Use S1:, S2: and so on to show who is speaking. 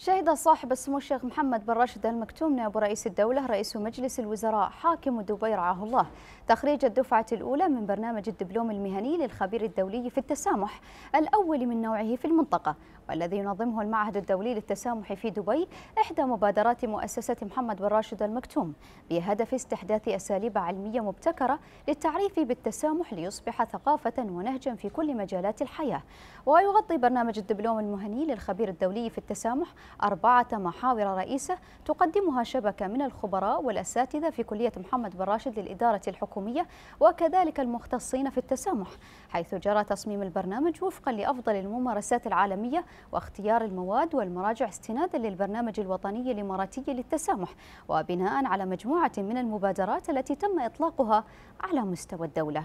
S1: شهد صاحب السمو الشيخ محمد بن راشد المكتوم نائب رئيس الدولة رئيس مجلس الوزراء حاكم دبي رعاه الله تخريج الدفعة الأولى من برنامج الدبلوم المهني للخبير الدولي في التسامح الأول من نوعه في المنطقة والذي ينظمه المعهد الدولي للتسامح في دبي إحدى مبادرات مؤسسة محمد بن راشد المكتوم بهدف استحداث أساليب علمية مبتكرة للتعريف بالتسامح ليصبح ثقافة ونهجا في كل مجالات الحياة ويغطي برنامج الدبلوم المهني للخبير الدولي في التسامح أربعة محاور رئيسة تقدمها شبكة من الخبراء والأساتذة في كلية محمد بن راشد للإدارة الحكومية وكذلك المختصين في التسامح حيث جرى تصميم البرنامج وفقا لأفضل الممارسات العالمية واختيار المواد والمراجع استنادا للبرنامج الوطني الإماراتي للتسامح وبناء على مجموعة من المبادرات التي تم إطلاقها على مستوى الدولة